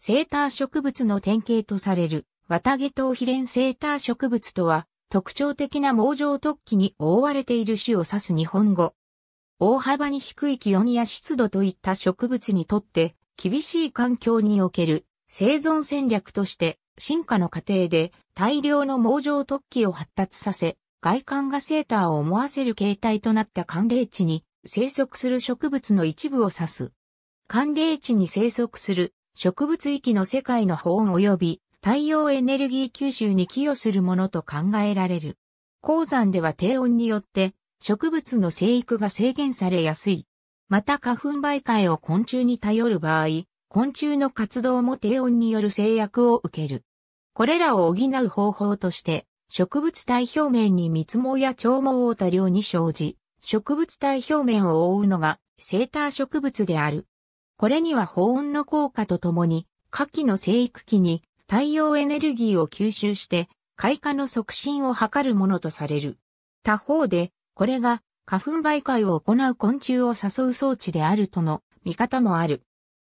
セーター植物の典型とされる、綿毛等比連セーター植物とは、特徴的な網状突起に覆われている種を指す日本語。大幅に低い気温や湿度といった植物にとって厳しい環境における生存戦略として進化の過程で大量の網状突起を発達させ外観がセーターを思わせる形態となった寒冷地に生息する植物の一部を指す。寒冷地に生息する植物域の世界の保温及び太陽エネルギー吸収に寄与するものと考えられる。鉱山では低温によって植物の生育が制限されやすい。また花粉媒介を昆虫に頼る場合、昆虫の活動も低温による制約を受ける。これらを補う方法として、植物体表面に密毛や長毛を多量に生じ、植物体表面を覆うのがセーター植物である。これには保温の効果とともに、夏季の生育期に太陽エネルギーを吸収して開花の促進を図るものとされる。他方で、これが花粉媒介を行う昆虫を誘う装置であるとの見方もある。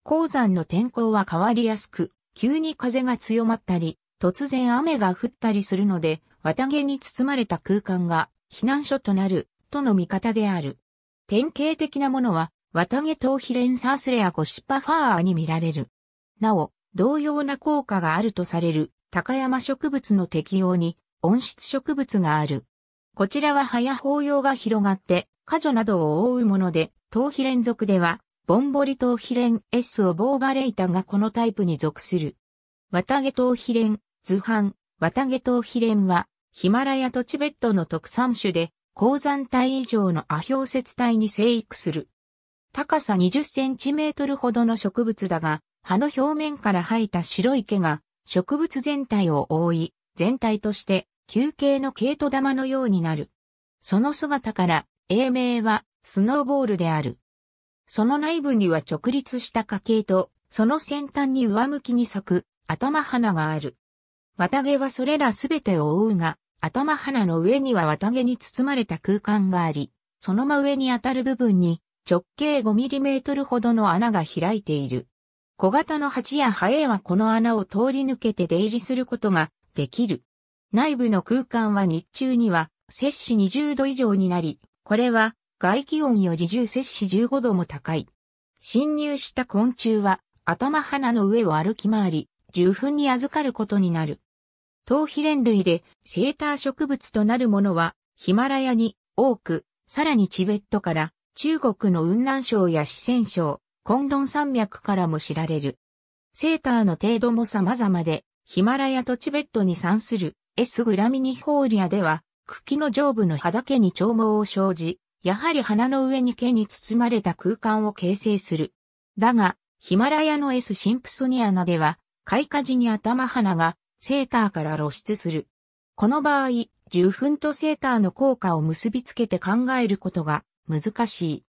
鉱山の天候は変わりやすく、急に風が強まったり、突然雨が降ったりするので、綿毛に包まれた空間が避難所となるとの見方である。典型的なものは綿毛頭皮レンサースレアコシッパファーに見られる。なお、同様な効果があるとされる高山植物の適用に温室植物がある。こちらは葉や包葉が広がって、果樹などを覆うもので、頭皮連続では、ボンボリ頭皮連 S をボーバレイタがこのタイプに属する。綿毛頭皮連、図版、綿毛頭皮連は、ヒマラヤとチベットの特産種で、高山帯以上のョウ節帯に生育する。高さ20センチメートルほどの植物だが、葉の表面から生えた白い毛が植物全体を覆い、全体として球形の毛糸玉のようになる。その姿から英名はスノーボールである。その内部には直立した花系と、その先端に上向きに咲く頭花がある。綿毛はそれらすべてを覆うが、頭花の上には綿毛に包まれた空間があり、その真上に当たる部分に直径 5mm ほどの穴が開いている。小型の鉢やハエはこの穴を通り抜けて出入りすることができる。内部の空間は日中には摂氏20度以上になり、これは外気温より10摂氏15度も高い。侵入した昆虫は頭鼻の上を歩き回り、受粉に預かることになる。頭皮連類で生ーター植物となるものはヒマラヤに多く、さらにチベットから中国の雲南省や四川省、昆論山脈からも知られる。セーターの程度も様々で、ヒマラヤとチベットに産する S グラミニホーリアでは、茎の上部の葉だけに長毛を生じ、やはり花の上に毛に包まれた空間を形成する。だが、ヒマラヤの S シンプソニアナでは、開花時に頭花がセーターから露出する。この場合、受粉とセーターの効果を結びつけて考えることが難しい。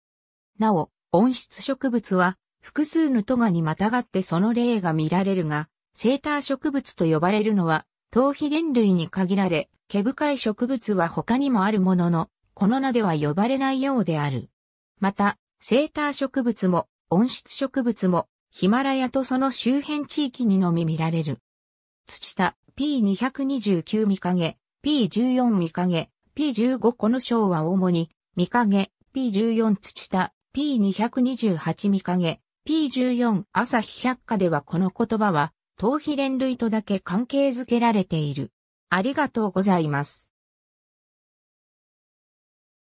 なお、温室植物は複数のトガにまたがってその例が見られるが、セーター植物と呼ばれるのは、頭皮伝類に限られ、毛深い植物は他にもあるものの、この名では呼ばれないようである。また、セーター植物も温室植物もヒマラヤとその周辺地域にのみ見られる。土田 P229 カ影、P14 カ影、P15 この章は主にカ影、P14 土田、P228 見影、P14 朝日百科ではこの言葉は、頭皮連類とだけ関係づけられている。ありがとうございます。